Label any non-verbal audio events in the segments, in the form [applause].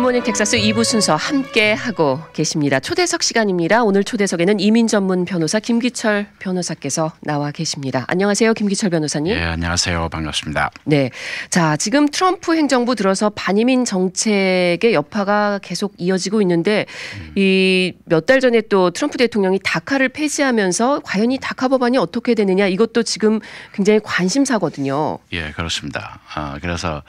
굿모닝 텍사스 2부 순서 함께 하고 계십니다. 초대석 시간입니다. 오늘 초대석에는 이민 전문 변호사 김기철 변호사께서 나와 계십니다. 안녕하세요, 김기철 변호사님. 네, 안녕하세요. 반갑습니다. 네. 자, 지금 트럼프 행정부 들어서 반이민 정책의 여파가 계속 이어지고 있는데 음. 이몇 달 전에 또 트럼프 대통령이 다카를 폐지하면서 과연 이 다카 법안이 어떻게 되느냐 이것도 지금 굉장히 관심사거든요. 예, 그렇습니다. 아, 그래서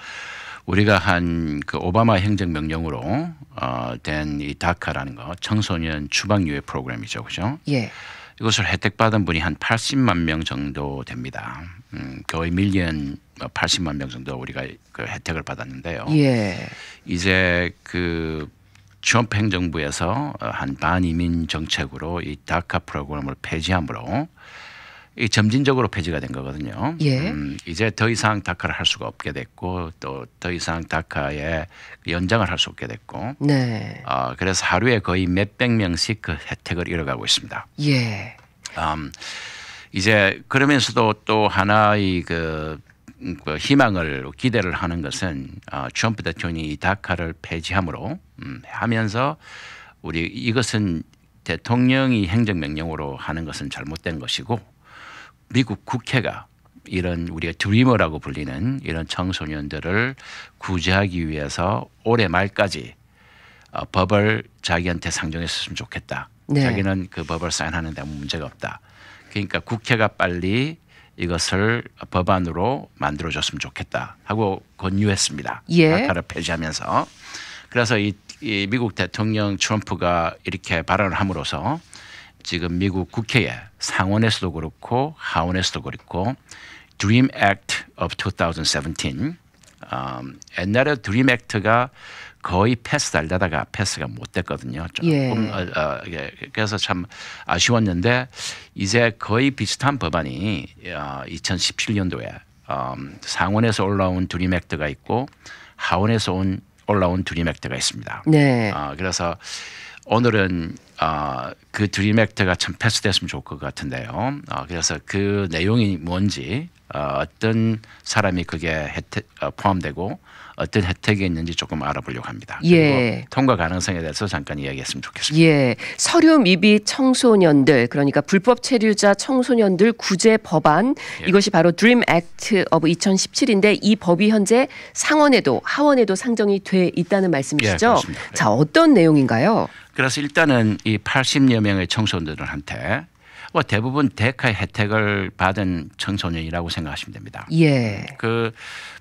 우리가 한그 오바마 행정명령으로 어, 된이 다카라는 거 청소년 추방유예 프로그램이죠, 그죠? 예. 이것을 혜택받은 분이 한 80만 명 정도 됩니다. 음, 거의 밀리언 80만 뭐 명 정도 우리가 그 혜택을 받았는데요. 예. 이제 그 트럼프 행정부에서 한 반이민 정책으로 이 다카 프로그램을 폐지함으로 이 점진적으로 폐지가 된 거거든요. 예. 음, 이제 더 이상 다카를 할 수가 없게 됐고 또 더 이상 다카에 연장을 할 수 없게 됐고. 네. 어, 그래서 하루에 거의 몇 백 명씩 그 혜택을 잃어가고 있습니다. 예. 음, 이제 그러면서도 또 하나의 그, 그 희망을 기대를 하는 것은 어, 트럼프 대통령이 다카를 폐지함으로 음, 하면서 우리 이것은 대통령이 행정명령으로 하는 것은 잘못된 것이고 미국 국회가 이런 우리가 드리머라고 불리는 이런 청소년들을 구제하기 위해서 올해 말까지 어, 법을 자기한테 상정했으면 좋겠다. 네. 자기는 그 법을 사인하는데 아무 문제가 없다. 그러니까 국회가 빨리 이것을 법안으로 만들어줬으면 좋겠다 하고 권유했습니다. 예. 아카를 폐지하면서 그래서 이, 이 미국 대통령 트럼프가 이렇게 발언을 함으로써 지금 미국 국회에 상원에서도 그렇고 하원에서도 그렇고 Dream Act of 2017 음, 옛날에 드림 액트가 거의 패스 달다다가 패스가 못 됐거든요. 조금 예. 어, 어, 그래서 참 아쉬웠는데 이제 거의 비슷한 법안이 어, 2017년도에 음, 상원에서 올라온 드림 액트가 있고 하원에서 온 올라온 드림 액트가 있습니다. 네. 어, 그래서 오늘은 어, 그 드림 액트가 참 패스됐으면 좋을 것 같은데요. 어, 그래서 그 내용이 뭔지 아, 어, 떤 사람이 그게 혜택, 어, 포함되고 어떤 혜택이 있는지 조금 알아보려고 합니다. 예. 통과 가능성에 대해서 잠깐 이야기했으면 좋겠습니다. 예. 서류 미비 청소년들 그러니까 불법 체류자 청소년들 구제 법안 예. 이것이 바로 드림 액트 오브 2017인데 이 법이 현재 상원에도 하원에도 상정이 돼 있다는 말씀이시죠? 예, 자, 어떤 내용인가요? 그래서 일단은 이 80여 명의 청소년들한테 뭐 대부분 대카의 혜택을 받은 청소년이라고 생각하시면 됩니다. 예. 그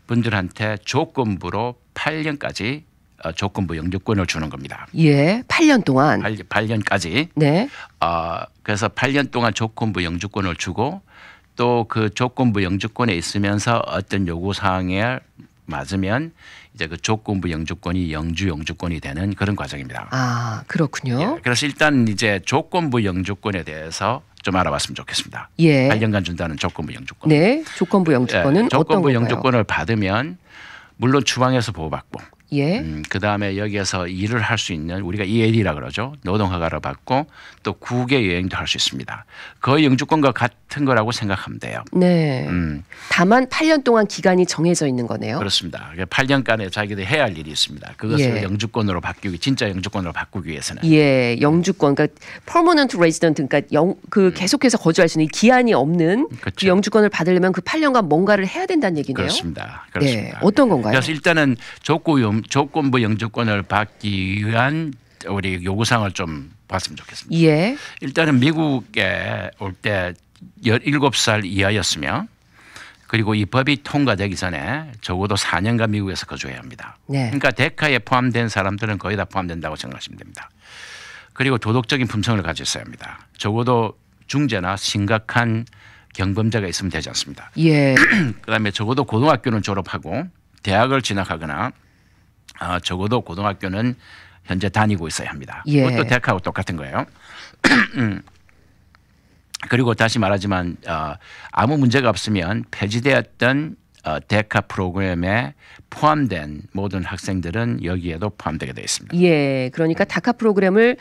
분들한테 조건부로 8년까지 어, 조건부 영주권을 주는 겁니다. 예, 8년 동안. 8, 년까지 네. 어, 그래서 8년 동안 조건부 영주권을 주고 또 그 조건부 영주권에 있으면서 어떤 요구 사항에 맞으면 이제 그 조건부 영주권이 영주 영주권이 되는 그런 과정입니다. 아 그렇군요. 예, 그래서 일단 이제 조건부 영주권에 대해서 좀 알아봤으면 좋겠습니다. 예. 8년간 준다는 조건부 영주권. 네, 조건부 영주권은 예, 조건부 영주권을 받으면 물론 주방에서 보호받고 예. 음, 그 다음에 여기에서 일을 할 수 있는 우리가 EL이라 그러죠. 노동허가를 받고 또 국외 여행도 할 수 있습니다. 거의 영주권과 같 같은 거라고 생각하면 돼요. 네. 음. 다만 8년 동안 기간이 정해져 있는 거네요. 그렇습니다. 8년간의 자기들 해야 할 일이 있습니다. 그것을 예. 영주권으로 바뀌기 진짜 영주권으로 바꾸기 위해서는. 예, 영주권 그러니까 퍼머넌트 레지던트 그러니까 영, 그 음. 계속해서 거주할 수 있는 기한이 없는 그 그렇죠. 그 영주권을 받으려면 그 8년간 뭔가를 해야 된다는 얘기네요. 그렇습니다. 그렇습니다. 예. 어떤 건가요? 그래서 일단은 조건 조건부 영주권을 받기 위한 우리 요구사항을 좀 봤으면 좋겠습니다. 예. 일단은 미국에 올때 17살 이하였으며 그리고 이 법이 통과되기 전에 적어도 4년간 미국에서 거주해야 합니다. 네. 그러니까 데카에 포함된 사람들은 거의 다 포함된다고 생각하시면 됩니다. 그리고 도덕적인 품성을 가졌어야 합니다. 적어도 중재나 심각한 경범죄가 있으면 되지 않습니다. 예. [clears throat] 그다음에 적어도 고등학교는 졸업하고 대학을 진학하거나 아, 적어도 고등학교는 현재 다니고 있어야 합니다. 예. 그것도 대학하고 똑같은 거예요. [clears throat] 음. 그리고 다시 말하지만 어, 아무 문제가 없으면 폐지되었던 어, 데카 프로그램에 포함된 모든 학생들은 여기에도 포함되게 되어 있습니다. 예, 그러니까 다카 프로그램을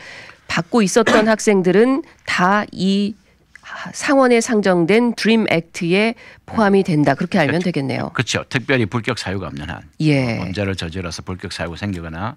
받고 있었던 [coughs] 학생들은 다 이 상원에 상정된 드림 액트에 포함이 된다. 그렇게 알면 그렇죠. 되겠네요. 그렇죠. 특별히 불격 사유가 없는 한 예. 범죄를 저질러서 불격 사유가 생기거나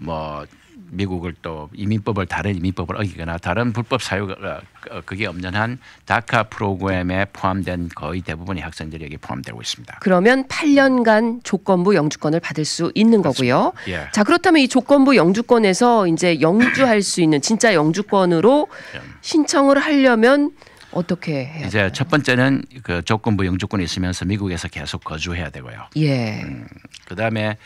뭐 미국을 또 이민법을 다른 이민법을 어기거나 다른 불법 사유가 어, 어, 그게 없는 한 다카 프로그램에 포함된 거의 대부분의 학생들이 여기 포함되고 있습니다. 그러면 8년간 조건부 영주권을 받을 수 있는 거고요. 예. 자 그렇다면 이 조건부 영주권에서 이제 영주할 수 있는 진짜 영주권으로 예. 신청을 하려면 어떻게 해야 이제 되나요? 첫 번째는 그 조건부 영주권이 있으면서 미국에서 계속 거주해야 되고요. 예. 음, 그다음에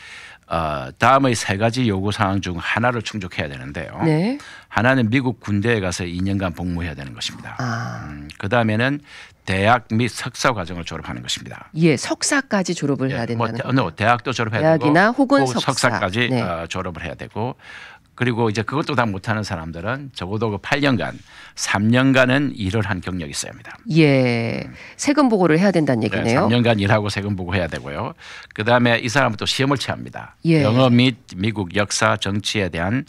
어, 다음의 세 가지 요구 사항 중 하나를 충족해야 되는데요. 네. 하나는 미국 군대에 가서 2년간 복무해야 되는 것입니다. 아. 음, 그 다음에는 대학 및 석사 과정을 졸업하는 것입니다. 예, 석사까지 졸업을 예, 해야 뭐 된다는 뭐, 대, 어 네, 대학도 졸업해야 되고 대학 혹은, 혹은 석사. 까지 네. 어, 졸업을 해야 되고 그리고 이제 그것도 다 못하는 사람들은 적어도 그 8년간 3년간은 일을 한 경력이 있어야 합니다. 예. 세금 보고를 해야 된다는 네, 얘기네요. 네, 3년간 일하고 세금 보고 해야 되고요. 그다음에 이 사람은 또 시험을 취합니다. 예. 영어 및 미국 역사 정치에 대한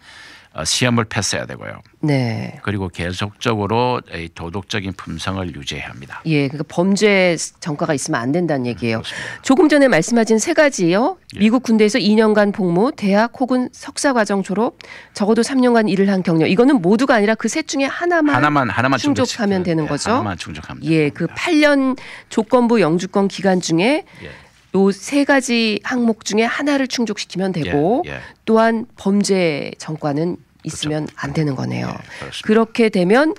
어, 시험을 패스해야 되고요. 네. 그리고 계속적으로 도덕적인 품성을 유지해야 합니다. 예, 그러니까 범죄 전과가 있으면 안 된다는 얘기예요. 음, 조금 전에 말씀하신 세 가지요. 예. 미국 군대에서 2년간 복무, 대학 혹은 석사 과정 졸업, 적어도 3년간 일을 한 경력. 이거는 모두가 아니라 그셋 중에 하나만 하나만 하나만 충족하면 되는 거죠. 하나만 충족합니다. 예, 그 8년 조건부 영주권 기간 중에 예. 요세 가지 항목 중에 하나를 충족시키면 되고 예, 예. 또한 범죄 정과는 있으면 그렇죠. 안 되는 거네요. 예, 그렇게 되면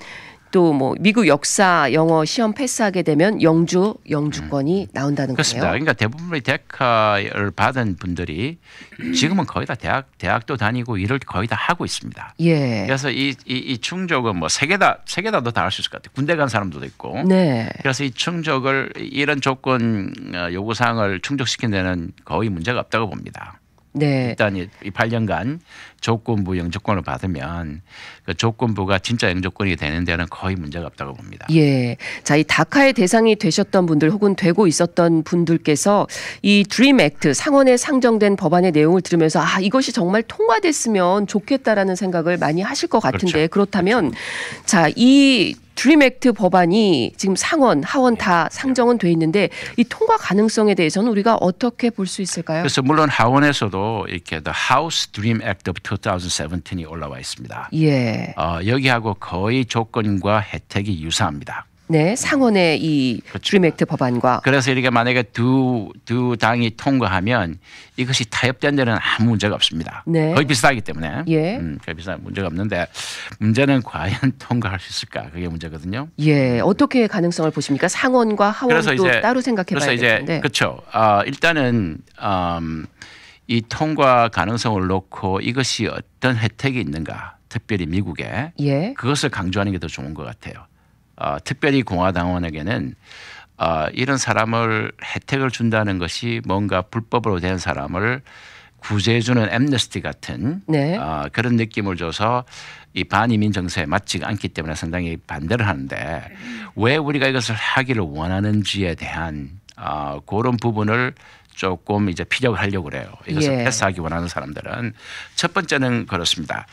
또뭐 미국 역사 영어 시험 패스하게 되면 영주 영주권이 음. 나온다는 그렇습니다. 거예요. 그러니까 대부분의 대카를 받은 분들이 지금은 거의 다 대학 대학도 다니고 일을 거의 다 하고 있습니다. 예. 그래서 이, 이, 이 충족은 뭐세 개다 세 개다도 다 할 수 있을 것 같아요. 군대 간 사람도 있고. 네. 그래서 이 충족을 이런 조건 어, 요구 사항을 충족시킨 데는 거의 문제가 없다고 봅니다. 네. 일단 이 8년간 조건부 영주권을 받으면 그 조건부가 진짜 영주권이 되는 데는 거의 문제가 없다고 봅니다. 예. 자, 이 다카의 대상이 되셨던 분들 혹은 되고 있었던 분들께서 이 드림 액트 상원에 상정된 법안의 내용을 들으면서 아, 이것이 정말 통과됐으면 좋겠다라는 생각을 많이 하실 것 같은데 그렇죠. 그렇다면 그렇죠. 자, 이 드림액트 법안이 지금 상원, 하원 다 예. 상정은 돼 있는데 예. 이 통과 가능성에 대해서는 우리가 어떻게 볼 수 있을까요? 그래서 물론 하원에서도 이렇게 The House Dream Act of 2017이 올라와 있습니다. 예. 어, 여기하고 거의 조건과 혜택이 유사합니다. 네, 상원의 이 그렇죠. 드림 액트 법안과 그래서 이렇게 만약에 두 두 당이 통과하면 이것이 타협된 데는 아무 문제가 없습니다. 네. 거의 비슷하기 때문에 예. 음, 거의 비슷한 문제가 없는데 문제는 과연 [laughs] 통과할 수 있을까 그게 문제거든요. 예, 어떻게 가능성을 보십니까? 상원과 하원도 이제, 따로 생각해봐야 되는데 그렇죠. 어, 일단은 음, 이 통과 가능성을 놓고 이것이 어떤 혜택이 있는가 특별히 미국에 예. 그것을 강조하는 게 더 좋은 것 같아요. 어, 특별히 공화당원에게는 어, 이런 사람을 혜택을 준다는 것이 뭔가 불법으로 된 사람을 구제해주는 엠네스티 같은 네. 어, 그런 느낌을 줘서 이 반이민 정서에 맞지가 않기 때문에 상당히 반대를 하는데 왜 우리가 이것을 하기를 원하는지에 대한 어, 그런 부분을 조금 이제 피력을 하려고 그래요. 이것을 예. 패스하기 원하는 사람들은 첫 번째는 그렇습니다.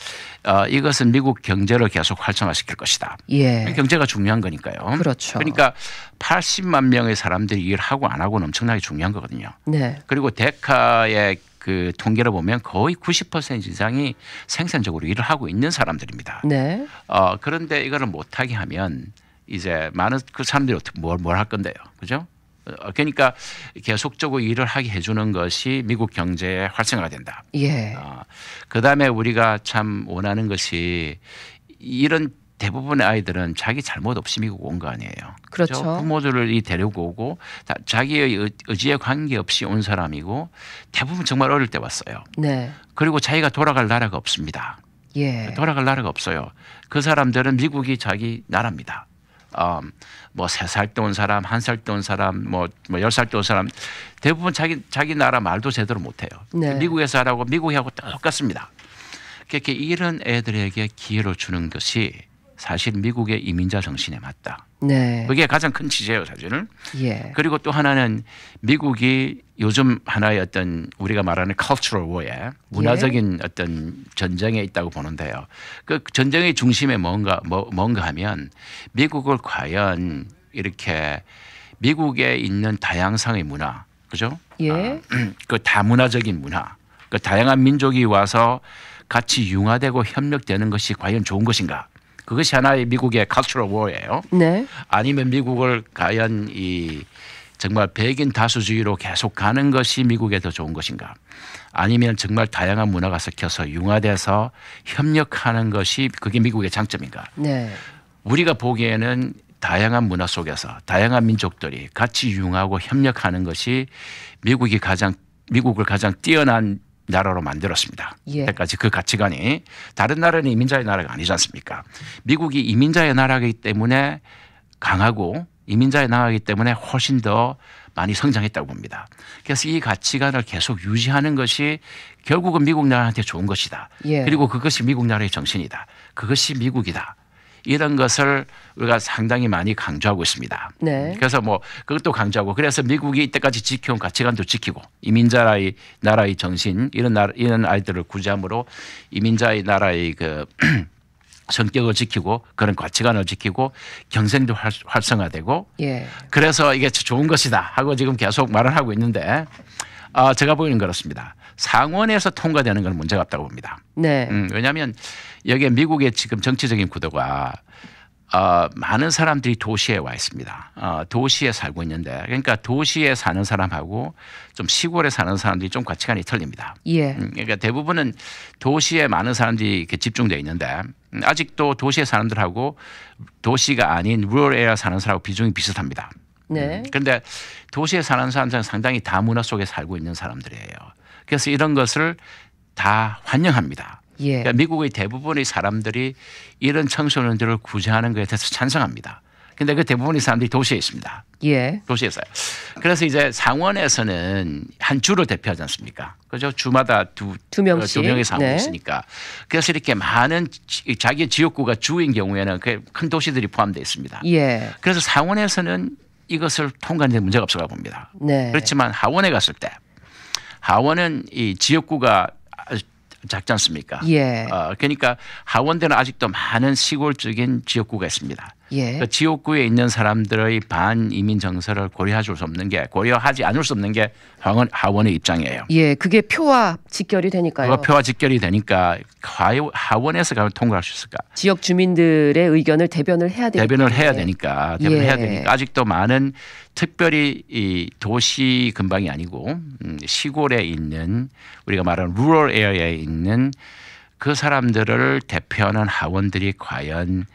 어, 이것은 미국 경제를 계속 활성화시킬 것이다. 예. 경제가 중요한 거니까요. 그렇죠. 그러니까 80만 명의 사람들이 일을 하고 안 하고는 엄청나게 중요한 거거든요. 네. 그리고 데카의 그 통계를 보면 거의 90% 이상이 생산적으로 일을 하고 있는 사람들입니다. 네. 어, 그런데 이거를 못하게 하면 이제 많은 그 사람들이 어떻게 뭘, 뭘 할 건데요. 그죠? 어, 그러니까 계속적으로 일을 하게 해주는 것이 미국 경제의 활성화가 된다. 예. 어, 그다음에 우리가 참 원하는 것이 이런 대부분의 아이들은 자기 잘못 없이 미국 온 거 아니에요. 그렇죠. 부모들을 이 데리고 오고 다 자기의 의지에 관계없이 온 사람이고 대부분 정말 어릴 때 왔어요. 네. 그리고 자기가 돌아갈 나라가 없습니다. 예. 돌아갈 나라가 없어요. 그 사람들은 미국이 자기 나라입니다. 어, 음, 뭐세 살 때 온 사람, 한 살 때 온 사람, 뭐 뭐 열살 때 온 사람 대부분 자기 자기 나라 말도 제대로 못해요. 네. 그러니까 미국에서 하라고 미국하고 똑같습니다. 그렇게 그러니까 이런 애들에게 기회를 주는 것이 사실 미국의 이민자 정신에 맞다. 네. 그게 가장 큰취지예요 사실은. 예. 그리고 또 하나는 미국이 요즘 하나의 어떤 우리가 말하는 cultural war에 문화적인 예. 어떤 전쟁에 있다고 보는데요. 그 전쟁의 중심에 뭔가 뭐, 뭔가 하면 미국을 과연 이렇게 미국에 있는 다양성의 문화, 그죠? 예. 어, [clears throat] 그 다문화적인 문화, 그 다양한 민족이 와서 같이 융화되고 협력되는 것이 과연 좋은 것인가? 그것이 하나의 미국의 컬처럴 워예요. 네. 아니면 미국을 과연 이 정말 백인 다수주의로 계속 가는 것이 미국에 더 좋은 것인가? 아니면 정말 다양한 문화가 섞여서 융화돼서 협력하는 것이 그게 미국의 장점인가? 네. 우리가 보기에는 다양한 문화 속에서 다양한 민족들이 같이 융하고 협력하는 것이 미국이 가장 미국을 가장 뛰어난 나라로 만들었습니다. 그여까지그 예. 가치관이 다른 나라는 이민자의 나라가 아니지 않습니까? 미국이 이민자의 나라이기 때문에 강하고 이민자의 나라이기 때문에 훨씬 더 많이 성장했다고 봅니다. 그래서 이 가치관을 계속 유지하는 것이 결국은 미국 나라한테 좋은 것이다. 예. 그리고 그것이 미국 나라의 정신이다. 그것이 미국이다. 이런 것을 우리가 상당히 많이 강조하고 있습니다. 네. 그래서 뭐 그것도 강조하고 그래서 미국이 이때까지 지켜온 가치관도 지키고 이민자의 나라의 정신 이런 나, 이런 아이들을 구제함으로 이민자의 나라의 그 [clears throat] 성격을 지키고 그런 가치관을 지키고 경쟁도 활성화되고 예. 그래서 이게 좋은 것이다 하고 지금 계속 말을 하고 있는데 어, 제가 보기에는 그렇습니다. 상원에서 통과되는 건 문제가 없다고 봅니다. 네. 음, 왜냐하면 여기에 미국의 지금 정치적인 구도가 어, 많은 사람들이 도시에 와 있습니다. 어, 도시에 살고 있는데 그러니까 도시에 사는 사람하고 좀 시골에 사는 사람들이 좀 가치관이 틀립니다. 예. 음, 그러니까 대부분은 도시에 많은 사람들이 이렇게 집중되어 있는데 음, 아직도 도시에 사는 사람들하고 도시가 아닌 루럴 에 사는 사람하고 비중이 비슷합니다. 네. 그런데 음. 도시에 사는 사람들은 상당히 다문화 속에 살고 있는 사람들이에요. 그래서 이런 것을 다 환영합니다. 예. 그러니까 미국의 대부분의 사람들이 이런 청소년들을 구제하는 것에 대해서 찬성합니다. 그런데그 대부분의 사람들이 도시에 있습니다. 예. 도시에 서요 그래서 이제 상원에서는 한 주를 대표하지 않습니까? 그죠? 주마다 두, 두 명씩. 어, 두 명의 상원이 네. 있으니까. 그래서 이렇게 많은 자기 지역구가 주인 경우에는 큰 도시들이 포함되어 있습니다. 예. 그래서 상원에서는 이것을 통과하는 데 문제가 없을까 봅니다. 네. 그렇지만 하원에 갔을 때 하원은 이 지역구가 작지 않습니까? 예. 어, 그러니까 하원대는 아직도 많은 시골적인 지역구가 있습니다. 예. 그 그러니까 지역구에 있는 사람들의 반이민 정서를 고려하줄수 없는 게 고려하지 않을 수 없는 게 하원, 하원의 입장이에요. 예, 그게 표와 직결이 되니까요. 표와 직결이 되니까 하원에서 가면 통과할 수 있을까? 지역 주민들의 의견을 대변을 해야 되니까. 대변을 해야 되니까. 대변을 예. 해야 되니까. 아직도 많은 특별히 이 도시 근방이 아니고 음, 시골에 있는 우리가 말하는 루럴 에어에 있는 그 사람들을 대표하는 하원들이 과연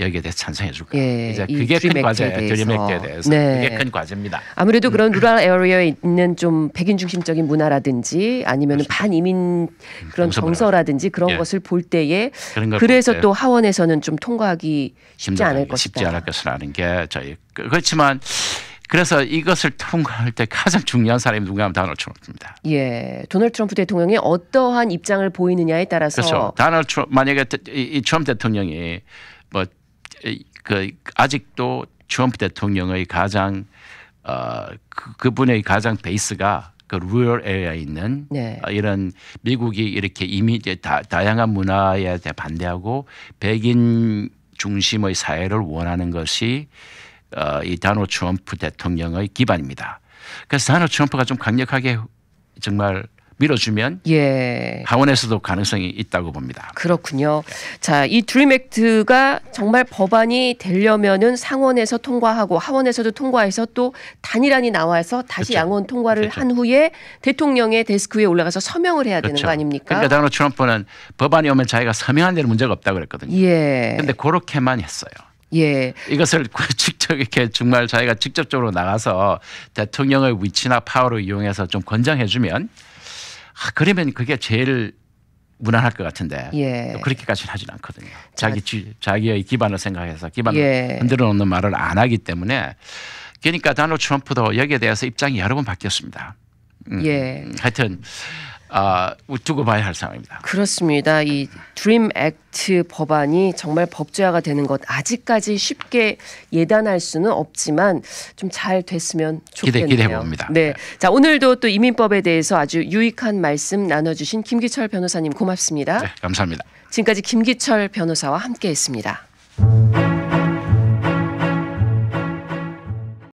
여기에 대해서 찬성해 줄 거야. 예, 이제 그게 큰 과제예요. 드림액에 대해서. 네. 그게 큰 과제입니다. 아무래도 그런 루럴 에어리어에 있는 좀 백인 중심적인 문화라든지 아니면 반이민 음, 그런 정서라든지 그런 예. 것을 볼 때에 그래서 볼또 하원에서는 좀 통과하기 쉽지 않을 것이다. 쉽지 않을 것이라는 게 저희 그, 그렇지만 그래서 이것을 통과할 때 가장 중요한 사람이 누가 하면 다널 트럼프입니다. 예, 도널 트럼프 대통령이 어떠한 입장을 보이느냐에 따라서 그렇죠. 다널 트럼프 만약에 이, 이 트럼프 대통령이 뭐그 아직도 트럼프 대통령의 가장 어, 그, 그분의 가장 베이스가 그루얼에어에 있는 네. 이런 미국이 이렇게 이미 다, 다양한 문화에 대해 반대하고 백인 중심의 사회를 원하는 것이 어, 이 다노 트럼프 대통령의 기반입니다. 그래서 다노 트럼프가 좀 강력하게 정말 밀어주면 예. 하원에서도 가능성이 있다고 봅니다. 그렇군요. 자, 이 드림 액트가 정말 법안이 되려면은 상원에서 통과하고 하원에서도 통과해서 또 단일안이 나와서 다시 그렇죠. 양원 통과를 그렇죠. 한 후에 대통령의 데스크에 올라가서 서명을 해야 되는 그렇죠. 거 아닙니까? 그러니까 당로 트럼프는 법안이 오면 자기가 서명한 데는 문제가 없다 그랬거든요. 예. 근데 그렇게만 했어요. 예. 이것을 직접 [laughs] 이렇게 정말 자기가 직접적으로 나가서 대통령의 위치나 파워를 이용해서 좀 권장해주면 아, 그러면 그게 제일 무난할 것 같은데 예. 그렇게까지는 하진 않거든요. 자기 지, 자기의 기반을 생각해서 기반을 예. 흔들어 놓는 말을 안 하기 때문에 그러니까 다널 트럼프도 여기에 대해서 입장이 여러 번 바뀌었습니다. 음, 예. 하여튼 아, 두고 봐야 할 상황입니다. 그렇습니다. 이 드림 액트 법안이 정말 법제화가 되는 것 아직까지 쉽게 예단할 수는 없지만 좀 잘 됐으면 좋겠네요. 기대, 기대해 봅니다. 네. 네. 자, 오늘도 또 이민법에 대해서 아주 유익한 말씀 나눠 주신 김기철 변호사님 고맙습니다. 네, 감사합니다. 지금까지 김기철 변호사와 함께 했습니다.